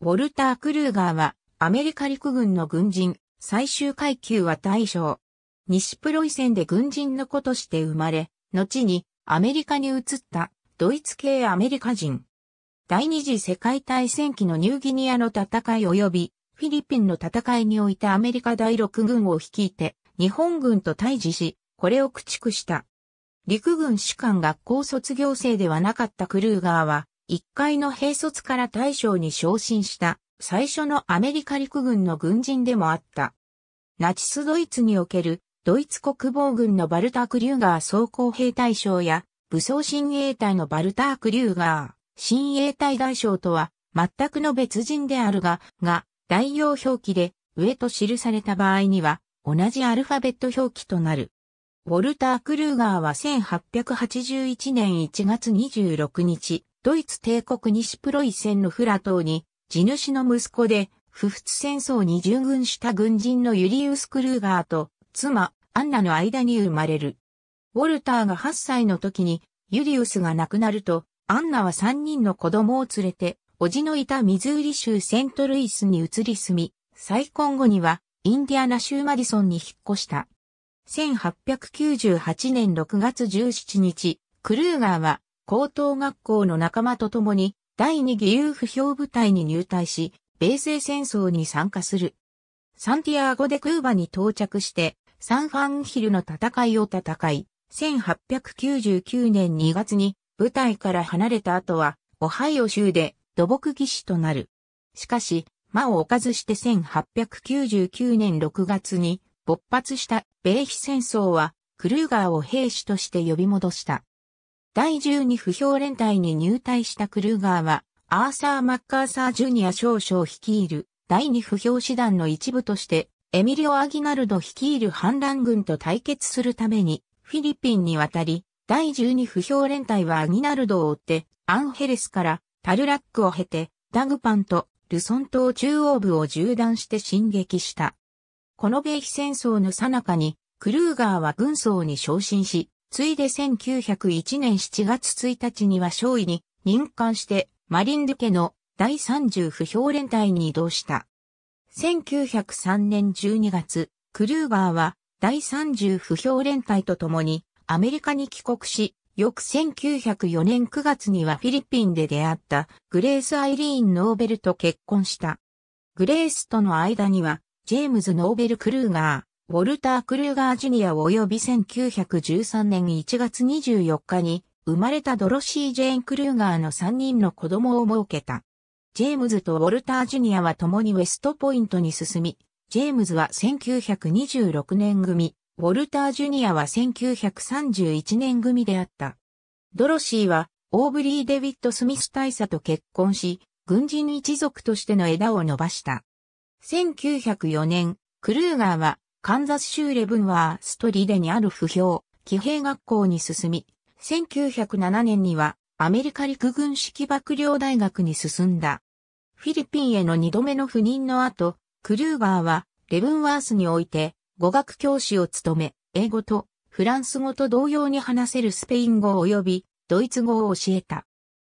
ウォルター・クルーガーは、アメリカ陸軍の軍人、最終階級は大将。西プロイセンで軍人の子として生まれ、後にアメリカに移ったドイツ系アメリカ人。第二次世界大戦期のニューギニアの戦い及びフィリピンの戦いにおいてアメリカ第六軍を率いて日本軍と対峙し、これを駆逐した。陸軍士官学校卒業生ではなかったクルーガーは1階の兵卒から大将に昇進した最初のアメリカ陸軍の軍人でもあった。ナチスドイツにおけるドイツ国防軍のバルターク・リューガー総甲兵大将や武装親衛隊のバルターク・リューガー親衛隊大将とは全くの別人であるが、が、代用表記で上と記された場合には同じアルファベット表記となる。ウォルター・クルーガーは1881年1月26日、ドイツ帝国西プロイセンのフラ島に、地主の息子で、不仏戦争に従軍した軍人のユリウス・クルーガーと、妻、アンナの間に生まれる。ウォルターが8歳の時に、ユリウスが亡くなると、アンナは3人の子供を連れて、叔父のいたミズーリ州セントルイスに移り住み、再婚後には、インディアナ州マディソンに引っ越した。1898年6月17日、クルーガーは高等学校の仲間と共に第二義勇不評部隊に入隊し、米西戦争に参加する。サンティアーゴでクーバに到着して、サンファンヒルの戦いを戦い、1899年2月に部隊から離れた後は、オハイオ州で土木技師となる。しかし、間を置かずして1899年6月に勃発した米非戦争は、クルーガーを兵士として呼び戻した。第12不評連隊に入隊したクルーガーは、アーサー・マッカーサー・ジュニア少将率いる第2不評師団の一部として、エミリオ・アギナルド率いる反乱軍と対決するために、フィリピンに渡り、第12不評連隊はアギナルドを追って、アンヘレスからタルラックを経て、ダグパンとルソン島中央部を縦断して進撃した。この米非戦争の最中に、クルーガーは軍曹に昇進し、ついで1901年7月1日には少尉に任官してマリンル家の第30不評連隊に移動した。1903年12月、クルーガーは第30不評連隊と共にアメリカに帰国し、翌1904年9月にはフィリピンで出会ったグレース・アイリーン・ノーベルと結婚した。グレースとの間にはジェームズ・ノーベル・クルーガー、ウォルター・クルーガー・ジュニア及び1913年1月24日に生まれたドロシー・ジェーン・クルーガーの3人の子供を設けた。ジェームズとウォルター・ジュニアは共にウェストポイントに進み、ジェームズは1926年組、ウォルター・ジュニアは1931年組であった。ドロシーは、オーブリー・デビッド・スミス大佐と結婚し、軍人一族としての枝を伸ばした。1904年、クルーガーはカンザス州レブンワーストリデにある不評、騎兵学校に進み、1907年にはアメリカ陸軍式幕僚大学に進んだ。フィリピンへの二度目の赴任の後、クルーガーはレブンワースにおいて語学教師を務め、英語とフランス語と同様に話せるスペイン語及びドイツ語を教えた。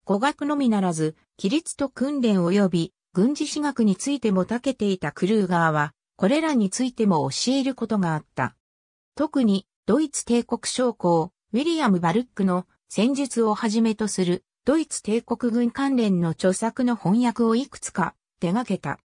語学のみならず、規律と訓練及び軍事史学についても長けていたクルーガーは、これらについても教えることがあった。特に、ドイツ帝国将校、ウィリアム・バルックの戦術をはじめとする、ドイツ帝国軍関連の著作の翻訳をいくつか手掛けた。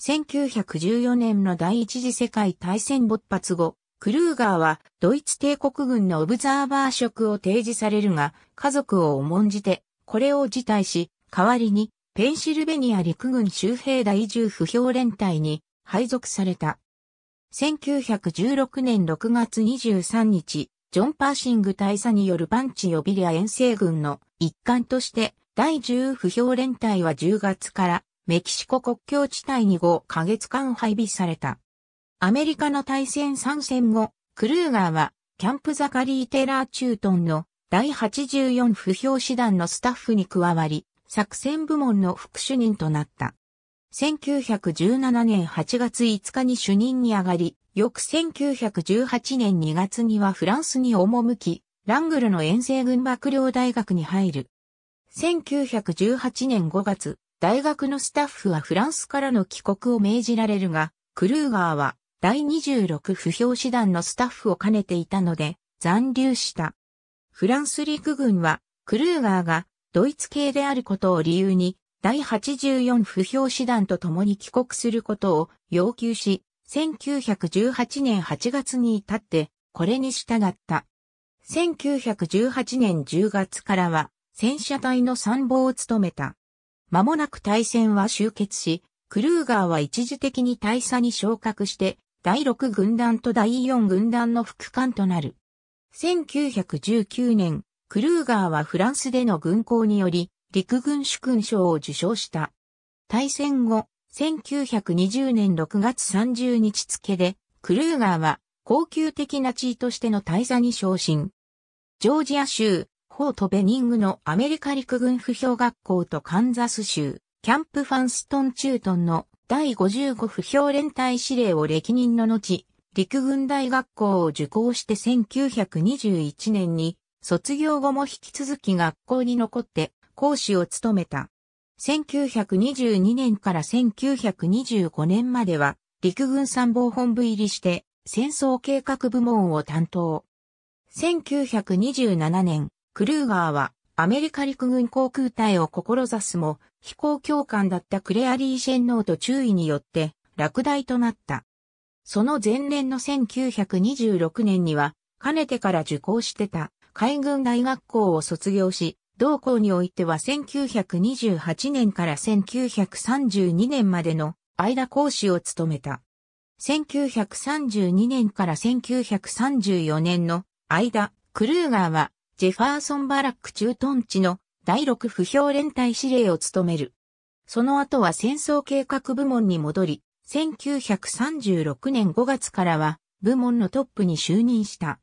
1914年の第一次世界大戦勃発後、クルーガーはドイツ帝国軍のオブザーバー職を提示されるが、家族を重んじて、これを辞退し、代わりにペンシルベニア陸軍周兵大1不評連隊に配属された。1916年6月23日、ジョン・パーシング大佐によるパンチ予備リア遠征軍の一環として、第10不評連隊は10月からメキシコ国境地帯に5ヶ月間配備された。アメリカの対戦参戦後、クルーガーはキャンプザカリー・テラー・チュートンの第84不評師団のスタッフに加わり、作戦部門の副主任となった。1917年8月5日に主任に上がり、翌1918年2月にはフランスに赴き、ラングルの遠征軍幕僚大学に入る。1918年5月、大学のスタッフはフランスからの帰国を命じられるが、クルーガーは第26不評師団のスタッフを兼ねていたので残留した。フランス陸軍はクルーガーがドイツ系であることを理由に第84不評師団と共に帰国することを要求し、1918年8月に至って、これに従った。1918年10月からは、戦車隊の参謀を務めた。間もなく大戦は終結し、クルーガーは一時的に大佐に昇格して、第6軍団と第4軍団の副官となる。1919年、クルーガーはフランスでの軍港により、陸軍主勲賞を受賞した。大戦後、1920年6月30日付で、クルーガーは高級的な地位としての大座に昇進。ジョージア州、フォートベニングのアメリカ陸軍不評学校とカンザス州、キャンプファンストン・チュートンの第55不評連隊司令を歴任の後、陸軍大学校を受講して1921年に、卒業後も引き続き学校に残って講師を務めた。1922年から1925年までは、陸軍参謀本部入りして、戦争計画部門を担当。1927年、クルーガーは、アメリカ陸軍航空隊を志すも、飛行教官だったクレアリー・シェンノーと注意によって、落第となった。その前年の1926年には、かねてから受講してた海軍大学校を卒業し、同校においては1928年から1932年までの間講師を務めた。1932年から1934年の間、クルーガーはジェファーソンバラック駐屯地の第6不評連隊司令を務める。その後は戦争計画部門に戻り、1936年5月からは部門のトップに就任した。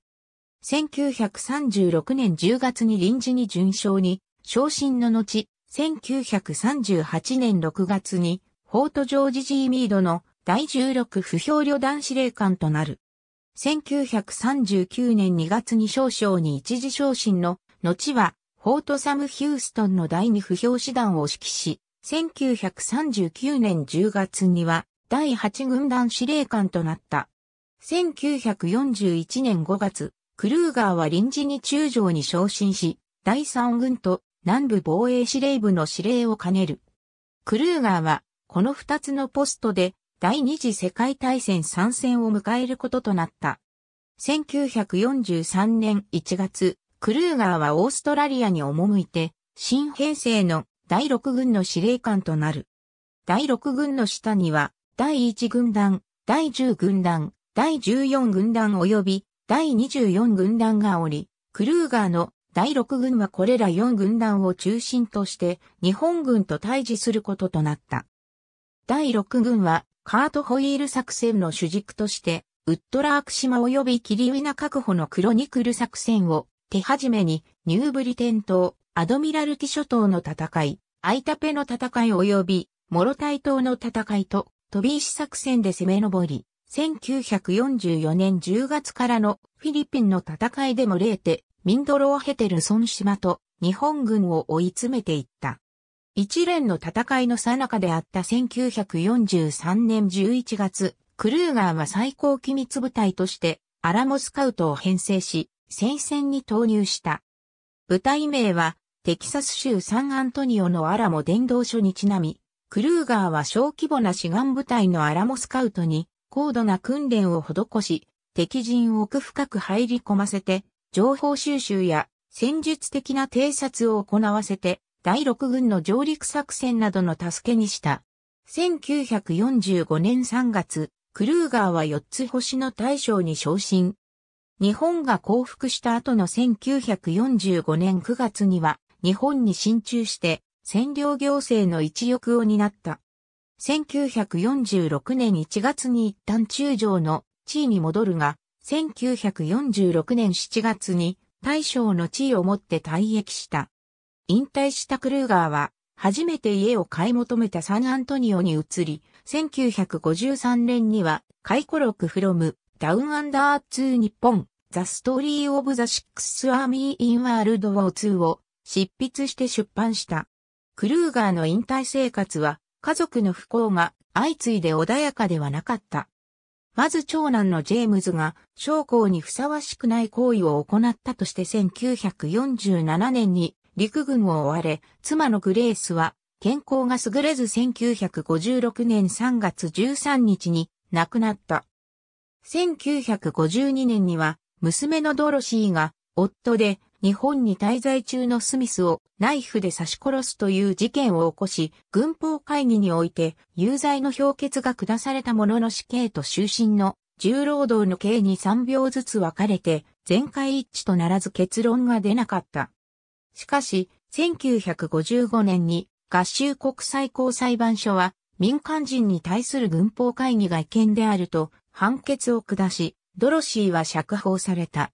1936年10月に臨時に順勝に、昇進の後、1938年6月に、フォートジョージ・ジー・ミードの第16不評旅団司令官となる。1939年2月に少将に一時昇進の、後は、フォートサム・ヒューストンの第2不評師団を指揮し、1939年10月には、第8軍団司令官となった。1941年5月、クルーガーは臨時に中将に昇進し、第三軍と南部防衛司令部の司令を兼ねる。クルーガーは、この二つのポストで、第二次世界大戦参戦を迎えることとなった。1943年1月、クルーガーはオーストラリアに赴いて、新編成の第6軍の司令官となる。第6軍の下には、第1軍団、第10軍団、第14軍団及び第24軍団がおり、クルーガーの第6軍はこれら4軍団を中心として日本軍と対峙することとなった。第6軍はカートホイール作戦の主軸として、ウッドラーク島及びキリウィナ確保のクロニクル作戦を手始めにニューブリテン島、アドミラルティ諸島の戦い、アイタペの戦い及びモロタイ島の戦いと飛び石作戦で攻め上り、1944年10月からのフィリピンの戦いでも0て、ミンドローヘテルソン島と日本軍を追い詰めていった。一連の戦いの最中であった1943年11月、クルーガーは最高機密部隊としてアラモスカウトを編成し、戦線に投入した。部隊名はテキサス州サンアントニオのアラモ伝道所にちなみ、クルーガーは小規模な志願部隊のアラモスカウトに高度な訓練を施し、敵陣奥深く入り込ませて、情報収集や戦術的な偵察を行わせて、第6軍の上陸作戦などの助けにした。1945年3月、クルーガーは4つ星の大将に昇進。日本が降伏した後の1945年9月には、日本に進駐して、占領行政の一翼を担った。1946年1月に一旦中将の地位に戻るが、1946年7月に大将の地位をもって退役した。引退したクルーガーは、初めて家を買い求めたサンアントニオに移り、1953年には、回顧録フロム、ダウンアンダーツー日本、ザ・ストーリー・オブ・ザ・シックス・アーミー・イン・ワールド・ウォー2を執筆して出版した。クルーガーの引退生活は、家族の不幸が相次いで穏やかではなかった。まず長男のジェームズが将校にふさわしくない行為を行ったとして1947年に陸軍を追われ、妻のグレースは健康が優れず1956年3月13日に亡くなった。1952年には娘のドロシーが夫で日本に滞在中のスミスをナイフで刺し殺すという事件を起こし、軍法会議において有罪の評決が下されたものの死刑と終身の重労働の刑に3秒ずつ分かれて、全会一致とならず結論が出なかった。しかし、1955年に合衆国最高裁判所は民間人に対する軍法会議が違憲であると判決を下し、ドロシーは釈放された。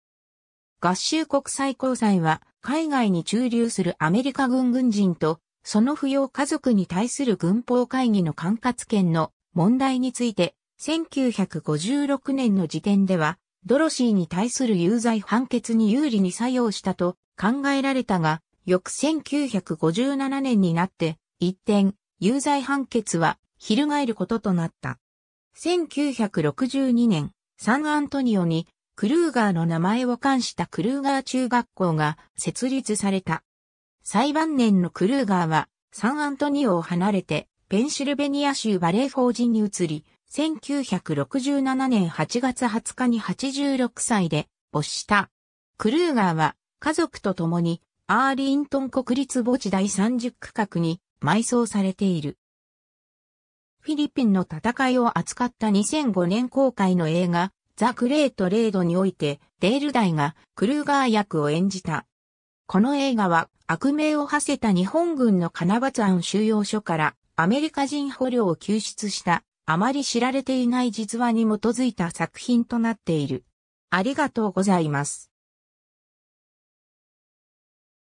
合衆国際高裁は、海外に駐留するアメリカ軍軍人と、その扶養家族に対する軍法会議の管轄権の問題について、1956年の時点では、ドロシーに対する有罪判決に有利に作用したと考えられたが、翌1957年になって、一転、有罪判決は翻ることとなった。1962年、サンアントニオにクルーガーの名前を冠したクルーガー中学校が設立された。最晩年のクルーガーはサンアントニオを離れてペンシルベニア州バレー法人に移り、1967年8月20日に86歳で没した。クルーガーは家族と共にアーリントン国立墓地第30区画に埋葬されている。フィリピンの戦いを扱った2005年公開の映画、ザ・グレート・レードにおいて、デール大がクルーガー役を演じた。この映画は、悪名を馳せた日本軍のカナバツアン収容所からアメリカ人捕虜を救出したあまり知られていない実話に基づいた作品となっている。ありがとうございます。